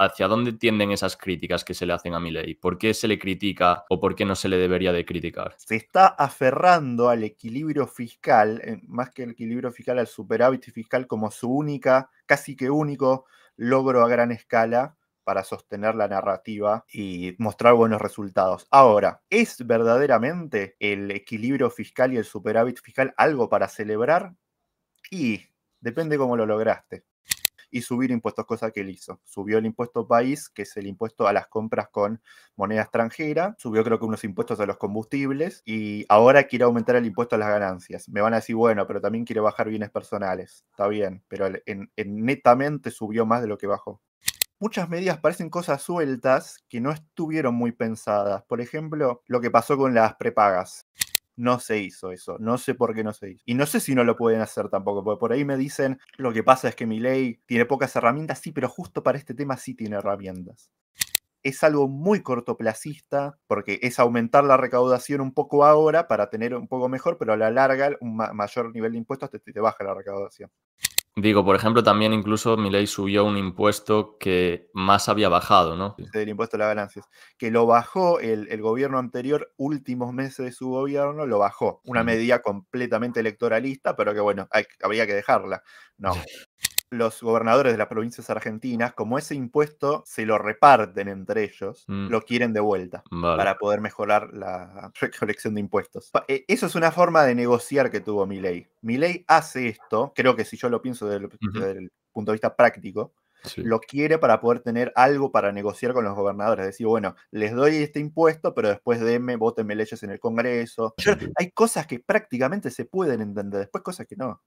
¿hacia dónde tienden esas críticas que se le hacen a ley? ¿Por qué se le critica o por qué no se le debería de criticar? Se está aferrando al equilibrio fiscal, eh, más que el equilibrio fiscal, al superávit fiscal como su única, casi que único logro a gran escala para sostener la narrativa y mostrar buenos resultados. Ahora, ¿es verdaderamente el equilibrio fiscal y el superávit fiscal algo para celebrar? Y depende cómo lo lograste y subir impuestos, cosa que él hizo. Subió el impuesto país, que es el impuesto a las compras con moneda extranjera, subió creo que unos impuestos a los combustibles y ahora quiere aumentar el impuesto a las ganancias. Me van a decir, bueno, pero también quiere bajar bienes personales. Está bien, pero netamente subió más de lo que bajó muchas medidas parecen cosas sueltas que no estuvieron muy pensadas. Por ejemplo, lo que pasó con las prepagas no se hizo eso. No sé por qué no se hizo. Y no sé si no lo pueden hacer tampoco, porque por ahí me dicen, lo que pasa es que mi ley tiene pocas herramientas, sí, pero justo para este tema sí tiene herramientas es algo muy cortoplacista, porque es aumentar la recaudación un poco ahora para tener un poco mejor, pero a la larga un mayor nivel de impuestos te baja la recaudación. Digo, por ejemplo, también incluso mi ley subió un impuesto que más había bajado, ¿no? El impuesto a las ganancias, que lo bajó el, gobierno anterior, últimos meses de su gobierno, lo bajó. Una medida completamente electoralista, pero que bueno, había que dejarla. No. los gobernadores de las provincias argentinas, como ese impuesto se lo reparten entre ellos, mm. lo quieren de vuelta para poder mejorar la recolección de impuestos. Eh, eso es una forma de negociar que tuvo mi ley hace esto, creo que si yo lo pienso desde el, punto de vista práctico, Lo quiere para poder tener algo para negociar con los gobernadores. Decir, bueno, les doy este impuesto, pero después denme, votenme leyes en el Congreso. hay cosas que prácticamente se pueden entender, después cosas que no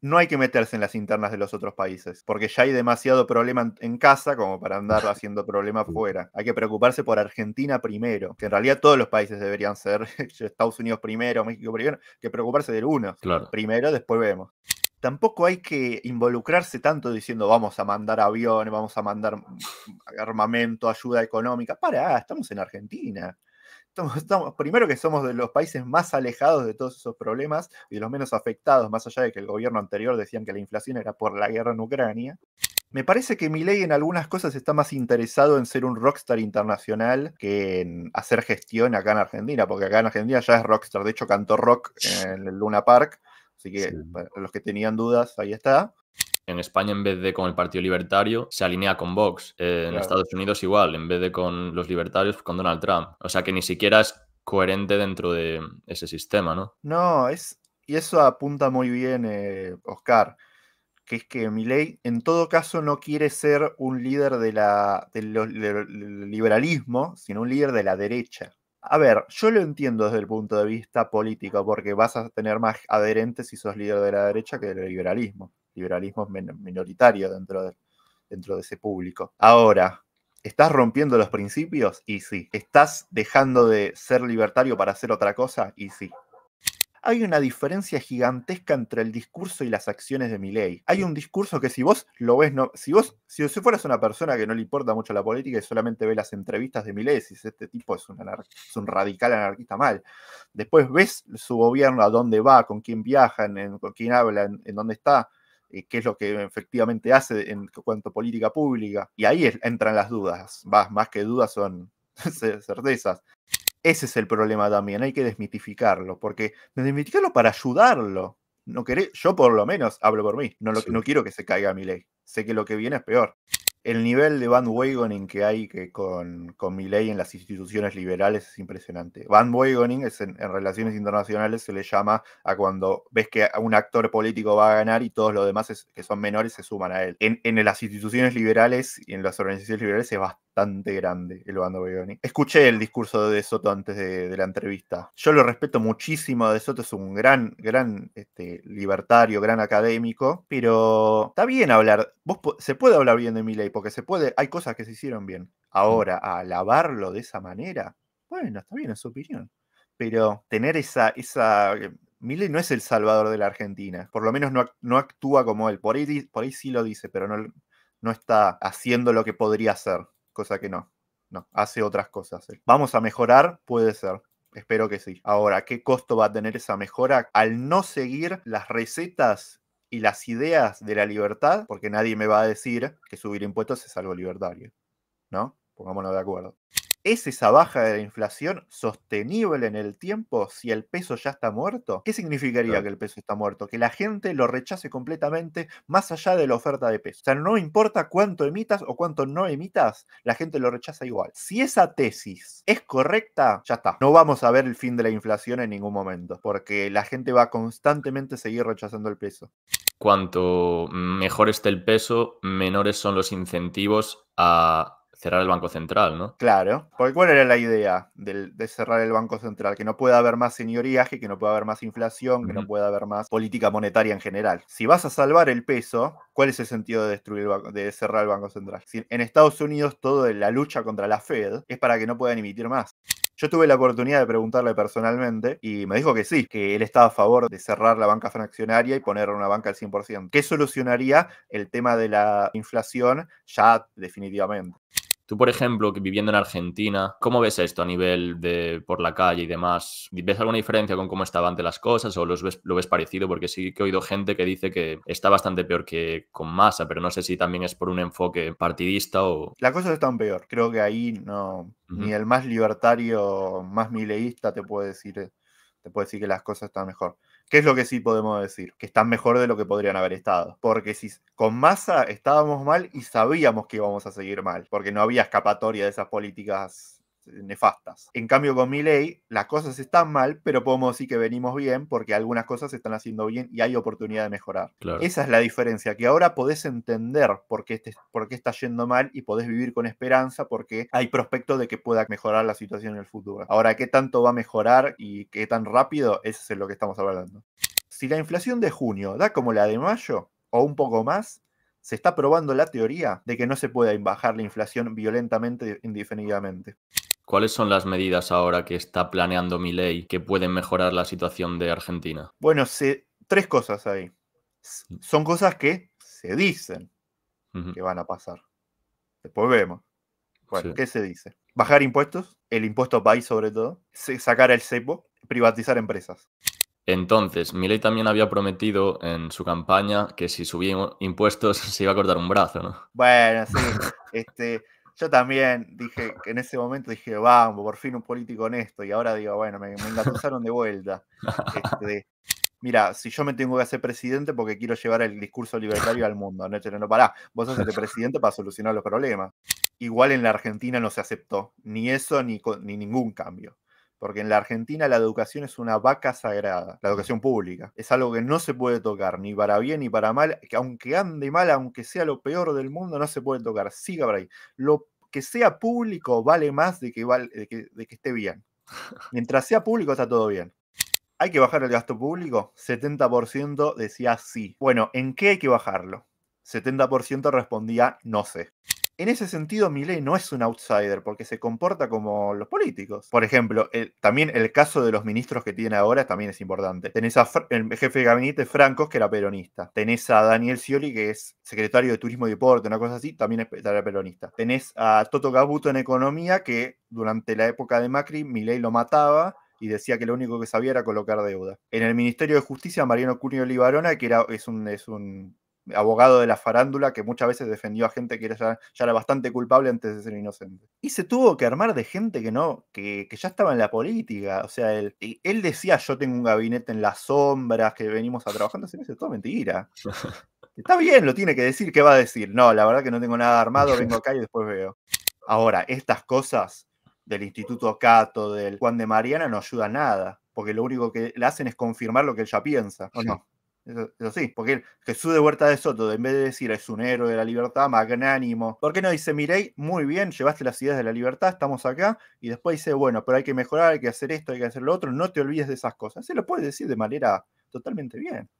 no hay que meterse en las internas de los otros países, porque ya hay demasiado problema en casa como para andar haciendo problema fuera. Hay que preocuparse por Argentina primero, que en realidad todos los países deberían ser Estados Unidos primero, México primero, que preocuparse del uno. Primero, después vemos tampoco hay que involucrarse tanto diciendo vamos a mandar aviones, vamos a mandar armamento, ayuda económica. Para, estamos en Argentina primero que somos de los países más alejados de todos esos problemas y de los menos afectados, más allá de que el gobierno anterior decían que la inflación era por la guerra en Ucrania. Me parece que Milei en algunas cosas está más interesado en ser un rockstar internacional que en hacer gestión acá en Argentina, porque acá en Argentina ya es rockstar. De hecho, cantó rock en el Luna Park, así que los que tenían dudas, ahí está en España, en vez de con el Partido Libertario, se alinea con Vox. Eh, en Estados Unidos igual, en vez de con los libertarios, con Donald Trump. O sea que ni siquiera es coherente dentro de ese sistema, ¿no? No, es, y eso apunta muy bien, eh, Oscar, que es que Milei en todo caso no quiere ser un líder del liberalismo, sino un líder de la derecha. A ver, yo lo entiendo desde el punto de vista político, porque vas a tener más adherentes si sos líder de la derecha que del liberalismo liberalismo minoritario dentro de, dentro de ese público. Ahora, ¿Estás rompiendo los principios? Y sí. ¿Estás dejando de ser libertario para hacer otra cosa? Y sí. Hay una diferencia gigantesca entre el discurso y las acciones de Milley. Hay un discurso que si vos lo ves, no, si vos, si, vos fueras una persona que no le importa mucho la política y solamente ve las entrevistas de Milley, si este tipo es un, es un radical anarquista mal. Después ves su gobierno, a dónde va, con quién viajan, con quién hablan, en dónde está qué es lo que efectivamente hace en cuanto a política pública. Y ahí entran las dudas, más, que dudas son certezas. Ese es el problema también, hay que desmitificarlo, porque desmitificarlo para ayudarlo. No yo por lo menos hablo por mí, no, lo, no quiero que se caiga mi ley. Sé que lo que viene es peor el nivel de bandwagoning que hay que con, con Milley en las instituciones liberales es impresionante. Bandwagoning es en, relaciones internacionales se le llama a cuando ves que un actor político va a ganar y todos los demás que son menores se suman a él. En, en, las instituciones liberales y en las organizaciones liberales es bastante grande el bando Begoni. Escuché el discurso de Soto antes de, la entrevista. Yo lo respeto muchísimo, de Soto es un gran, gran este, libertario, gran académico, pero está bien hablar, se puede hablar bien de Milei, porque se puede, hay cosas que se hicieron bien. Mm. Ahora, alabarlo de esa manera, bueno, está bien, en su opinión. Pero tener esa, esa eh, Milei no es el salvador de la Argentina, por lo menos no, actúa como él, por ahí, por ahí sí lo dice, pero no, no está haciendo lo que podría hacer cosa que no. No, hace otras cosas. Vamos a mejorar, puede ser. Espero que sí. Ahora, ¿qué costo va a tener esa mejora al no seguir las recetas y las ideas de la libertad? Porque nadie me va a decir que subir impuestos es algo libertario. ¿No? Pongámonos de acuerdo. ¿Es esa baja de la inflación sostenible en el tiempo si el peso ya está muerto? ¿Qué significaría que el peso está muerto? Que la gente lo rechace completamente más allá de la oferta de peso. O sea, no importa cuánto emitas o cuánto no emitas, la gente lo rechaza igual. Si esa tesis es correcta, ya está. No vamos a ver el fin de la inflación en ningún momento, porque la gente va a constantemente seguir rechazando el peso. Cuanto mejor esté el peso, menores son los incentivos a cerrar el Banco Central, ¿no? Claro, porque ¿cuál era la idea de, cerrar el Banco Central? Que no pueda haber más señoriaje, que no pueda haber más inflación, que no pueda haber más política monetaria en general. Si vas a salvar el peso, ¿cuál es el sentido de, destruir de cerrar el Banco Central? en Estados Unidos toda la lucha contra la Fed es para que no puedan emitir más. Yo tuve la oportunidad de preguntarle personalmente y me dijo que sí, que él estaba a favor de cerrar la banca fraccionaria y poner una banca al 100%, ¿Qué solucionaría el tema de la inflación ya definitivamente. Tú, por ejemplo, viviendo en Argentina, ¿cómo ves esto a nivel de por la calle y demás? ¿Ves alguna diferencia con cómo estaban ante las cosas o lo ves parecido? Porque sí que he oído gente que dice que está bastante peor que con masa, pero no sé si también es por un enfoque partidista o... La cosa están peor. Creo que ahí no, ni el más libertario, más mileísta te puede decir, te puede decir que las cosas están mejor. ¿Qué es lo que sí podemos decir? Que están mejor de lo que podrían haber estado. Porque si con masa estábamos mal y sabíamos que íbamos a seguir mal, porque no había escapatoria de esas políticas nefastas. En cambio, con mi ley las cosas están mal, pero podemos decir que venimos bien porque algunas cosas se están haciendo bien y hay oportunidad de mejorar. Esa es la diferencia, que ahora podés entender por qué, está yendo mal y podés vivir con esperanza porque hay prospecto de que pueda mejorar la situación en el futuro. Ahora, ¿qué tanto va a mejorar y qué tan rápido? Eso es lo que estamos hablando. Si la inflación de junio da como la de mayo o un poco más, se está probando la teoría de que no se puede bajar la inflación violentamente indefinidamente. ¿Cuáles son las medidas ahora que está planeando mi que pueden mejorar la situación de Argentina? Bueno, tres cosas ahí. Mm. Son cosas que se dicen que van a pasar. Después vemos. Bueno, ¿qué se dice? Bajar impuestos, el impuesto país sobre todo, sacar el cepo, privatizar empresas. Entonces, Milei también había prometido en su campaña que si subimos impuestos se iba a cortar un brazo, ¿no? Bueno, sí. este, yo también dije, en ese momento dije, vamos, por fin un político honesto. Y ahora digo, bueno, me, me de vuelta. Este, mira, si yo me tengo que hacer presidente porque quiero llevar el discurso libertario al mundo, no, no, no pará, vos hacete presidente para solucionar los problemas. Igual en la Argentina no se aceptó ni eso ni, ni ningún cambio. Porque en la Argentina la educación es una vaca sagrada, la educación pública. Es algo que no se puede tocar, ni para bien ni para mal, que aunque ande mal, aunque sea lo peor del mundo, no se puede tocar. Siga por ahí. Lo que sea público vale más de que, de que esté bien. Mientras sea público está todo bien. ¿Hay que bajar el gasto público? 70% decía sí. Bueno, ¿en qué hay que bajarlo? 70% respondía no sé. En ese sentido, Milei no es un outsider porque se comporta como los políticos. Por ejemplo, también el caso de los ministros que tiene ahora también es importante. Tenés al jefe de gabinete Francos, que era peronista. Tenés a Daniel Scioli, que es secretario de Turismo y Deporte, una cosa así, también era peronista. Tenés a Toto Gabuto en Economía, que durante la época de Macri, Milei lo mataba y decía que lo único que sabía era colocar deuda. En el Ministerio de Justicia, Mariano Cunio Libarona, que era, es un, es un abogado de la farándula que muchas veces defendió a gente que era, ya, era bastante culpable antes de ser inocente. Y se tuvo que armar de gente que no, que, ya estaba en la política. O sea, él, él, decía yo tengo un gabinete en las sombras que venimos a trabajando. Se me todo mentira. Está bien, lo tiene que decir, ¿qué va a decir? No, la verdad que no tengo nada armado, vengo acá y después veo. Ahora, estas cosas del Instituto Cato, del Juan de Mariana, no ayudan nada, porque lo único que le hacen es confirmar lo que él ya piensa, ¿o no? Eso, sí, porque Jesús de Huerta de Soto, en vez de decir es un héroe de la libertad, magnánimo, ¿por qué no dice, mire, muy bien, llevaste las ideas de la libertad, estamos acá? Y después dice, bueno, pero hay que mejorar, hay que hacer esto, hay que hacer lo otro, no te olvides de esas cosas. Se lo puede decir de manera totalmente bien.